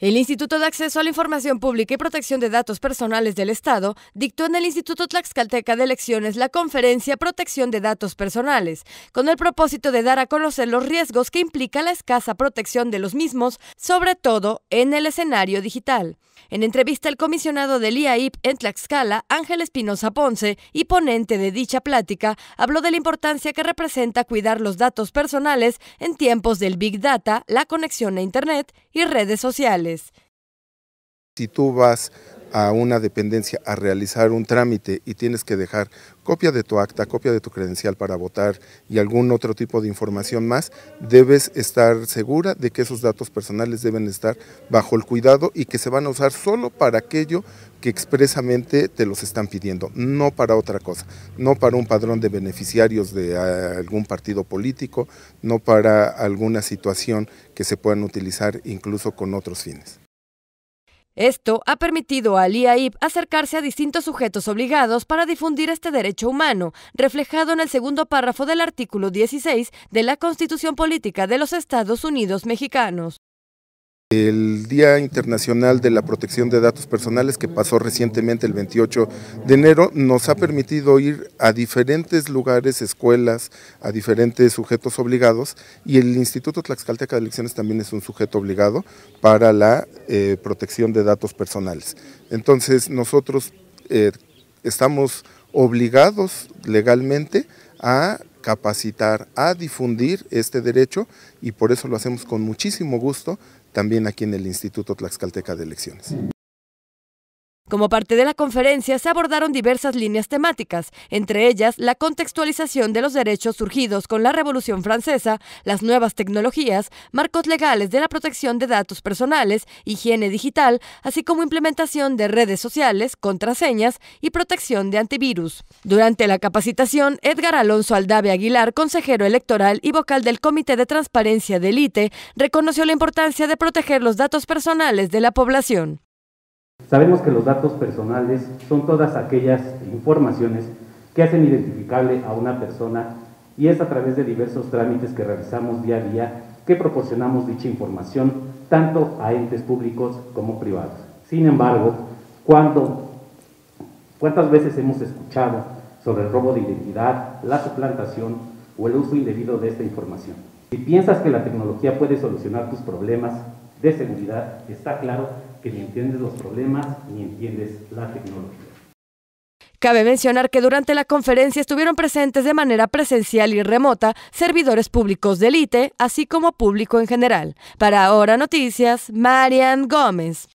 El Instituto de Acceso a la Información Pública y Protección de Datos Personales del Estado dictó en el Instituto Tlaxcalteca de Elecciones la conferencia Protección de Datos Personales, con el propósito de dar a conocer los riesgos que implica la escasa protección de los mismos, sobre todo en el escenario digital. En entrevista el comisionado del IAIP en Tlaxcala, Ángel Espinosa Ponce, y ponente de dicha plática, habló de la importancia que representa cuidar los datos personales en tiempos del Big Data, la conexión a Internet y redes sociales. Si tú vas a una dependencia a realizar un trámite y tienes que dejar copia de tu acta, copia de tu credencial para votar y algún otro tipo de información más, debes estar segura de que esos datos personales deben estar bajo el cuidado y que se van a usar solo para aquello que expresamente te los están pidiendo, no para otra cosa, no para un padrón de beneficiarios de ah, algún partido político, no para alguna situación que se puedan utilizar incluso con otros fines. Esto ha permitido al IAIP acercarse a distintos sujetos obligados para difundir este derecho humano, reflejado en el segundo párrafo del artículo 16 de la Constitución Política de los Estados Unidos Mexicanos. El Día Internacional de la Protección de Datos Personales, que pasó recientemente el 28 de enero, nos ha permitido ir a diferentes lugares, escuelas, a diferentes sujetos obligados, y el Instituto Tlaxcalteca de Elecciones también es un sujeto obligado para la eh, protección de datos personales. Entonces, nosotros eh, estamos obligados legalmente a capacitar, a difundir este derecho, y por eso lo hacemos con muchísimo gusto también aquí en el Instituto Tlaxcalteca de Elecciones. Como parte de la conferencia se abordaron diversas líneas temáticas, entre ellas la contextualización de los derechos surgidos con la Revolución Francesa, las nuevas tecnologías, marcos legales de la protección de datos personales, higiene digital, así como implementación de redes sociales, contraseñas y protección de antivirus. Durante la capacitación, Edgar Alonso Aldave Aguilar, consejero electoral y vocal del Comité de Transparencia del ITE, reconoció la importancia de proteger los datos personales de la población. Sabemos que los datos personales son todas aquellas informaciones que hacen identificable a una persona y es a través de diversos trámites que realizamos día a día que proporcionamos dicha información tanto a entes públicos como privados. Sin embargo, ¿cuántas veces hemos escuchado sobre el robo de identidad, la suplantación o el uso indebido de esta información? Si piensas que la tecnología puede solucionar tus problemas de seguridad, está claro que ni entiendes los problemas ni entiendes la tecnología. Cabe mencionar que durante la conferencia estuvieron presentes de manera presencial y remota servidores públicos del ITE, así como público en general. Para Ahora Noticias, Marian Gómez.